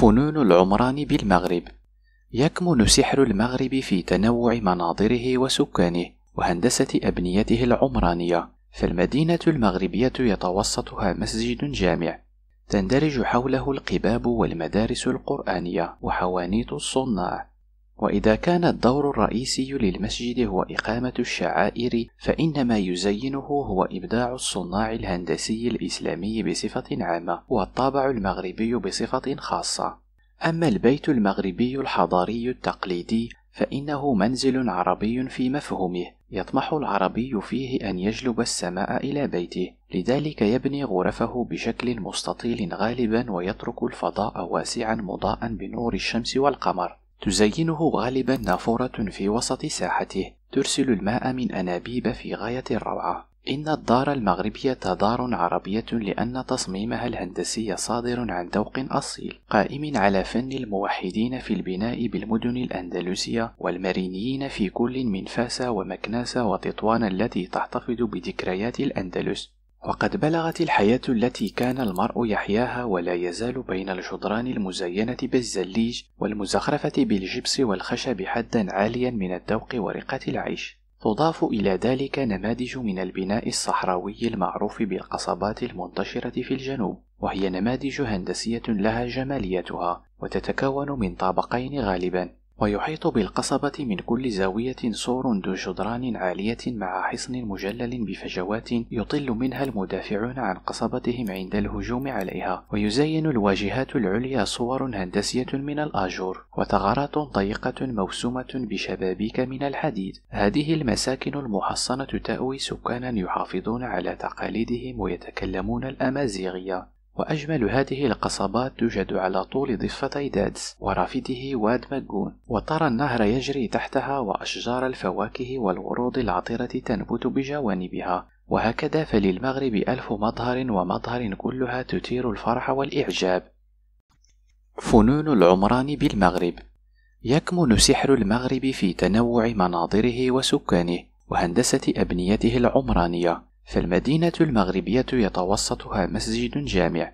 فنون العمران بالمغرب يكمن سحر المغرب في تنوع مناظره وسكانه وهندسة أبنيته العمرانية فالمدينة المغربية يتوسطها مسجد جامع تندرج حوله القباب والمدارس القرآنية وحوانيت الصناع وإذا كان الدور الرئيسي للمسجد هو إقامة الشعائر فإن ما يزينه هو إبداع الصناع الهندسي الإسلامي بصفة عامة والطابع المغربي بصفة خاصة أما البيت المغربي الحضاري التقليدي فإنه منزل عربي في مفهومه يطمح العربي فيه أن يجلب السماء إلى بيته لذلك يبني غرفه بشكل مستطيل غالبا ويترك الفضاء واسعا مضاء بنور الشمس والقمر تزينه غالبا نافورة في وسط ساحته ترسل الماء من أنابيب في غاية الروعة إن الدار المغربية دار عربية لأن تصميمها الهندسي صادر عن ذوق أصيل قائم على فن الموحدين في البناء بالمدن الأندلسية والمرينيين في كل من فاسا ومكناسة وتطوان التي تحتفظ بذكريات الأندلس وقد بلغت الحياة التي كان المرء يحياها ولا يزال بين الجدران المزينة بالزليج والمزخرفة بالجبس والخشب حدا عاليا من الذوق ورقة العيش. تضاف إلى ذلك نماذج من البناء الصحراوي المعروف بالقصبات المنتشرة في الجنوب، وهي نماذج هندسية لها جماليتها، وتتكون من طابقين غالبا، ويحيط بالقصبة من كل زاوية سور ذو جدران عالية مع حصن مجلل بفجوات يطل منها المدافعون عن قصبتهم عند الهجوم عليها ويزين الواجهات العليا صور هندسية من الآجور وثغرات ضيقة موسومة بشبابيك من الحديد هذه المساكن المحصنة تأوي سكانا يحافظون على تقاليدهم ويتكلمون الأمازيغية وأجمل هذه القصبات توجد على طول ضفتي دادس ورافده واد مجون وترى النهر يجري تحتها وأشجار الفواكه والورود العطرة تنبت بجوانبها وهكذا فللمغرب ألف مظهر ومظهر كلها تثير الفرح والإعجاب فنون العمران بالمغرب يكمن سحر المغرب في تنوع مناظره وسكانه وهندسة أبنيته العمرانية فالمدينة المغربية يتوسطها مسجد جامع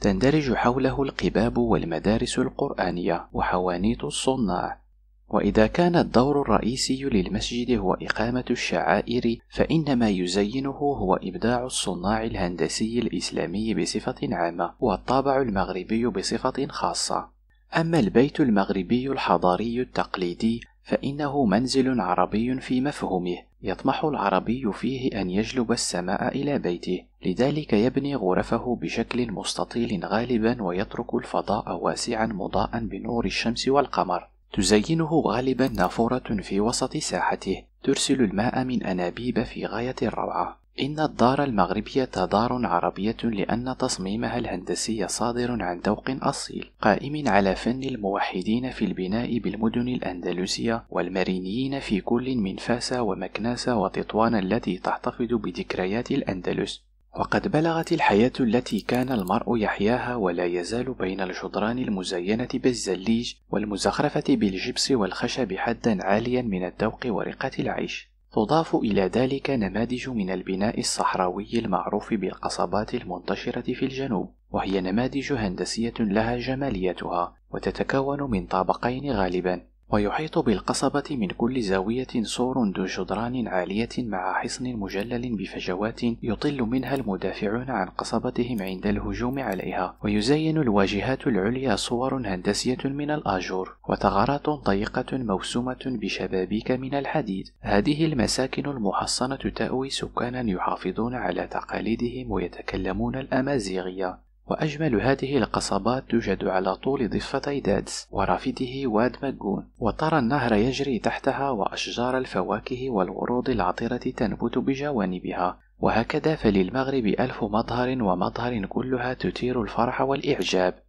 تندرج حوله القباب والمدارس القرآنية وحوانيت الصناع وإذا كان الدور الرئيسي للمسجد هو إقامة الشعائر فإن ما يزينه هو إبداع الصناع الهندسي الإسلامي بصفة عامة والطابع المغربي بصفة خاصة أما البيت المغربي الحضاري التقليدي فإنه منزل عربي في مفهومه يطمح العربي فيه أن يجلب السماء إلى بيته، لذلك يبني غرفه بشكل مستطيل غالبا ويترك الفضاء واسعا مضاء بنور الشمس والقمر. تزينه غالبا نافورة في وسط ساحته، ترسل الماء من أنابيب في غاية الروعة. إن الدار المغربية دار عربية لأن تصميمها الهندسي صادر عن ذوق أصيل قائم على فن الموحدين في البناء بالمدن الأندلسية والمرينيين في كل من فاس ومكناس وتطوان التي تحتفظ بذكريات الأندلس وقد بلغت الحياة التي كان المرء يحياها ولا يزال بين الجدران المزينة بالزليج والمزخرفة بالجبس والخشب حدا عاليا من الذوق ورقة العيش تضاف إلى ذلك نماذج من البناء الصحراوي المعروف بالقصبات المنتشرة في الجنوب، وهي نماذج هندسية لها جماليتها، وتتكون من طابقين غالبًا، ويحيط بالقصبة من كل زاوية سور ذو جدران عالية مع حصن مجلل بفجوات يطل منها المدافعون عن قصبتهم عند الهجوم عليها ويزين الواجهات العليا صور هندسية من الآجور وثغرات ضيقة موسومة بشبابيك من الحديد هذه المساكن المحصنة تأوي سكانا يحافظون على تقاليدهم ويتكلمون الأمازيغية وأجمل هذه القصبات توجد على طول ضفتي دادس ورافده واد مجون وترى النهر يجري تحتها وأشجار الفواكه والورود العطرة تنبت بجوانبها وهكذا فللمغرب ألف مظهر ومظهر كلها تثير الفرح والإعجاب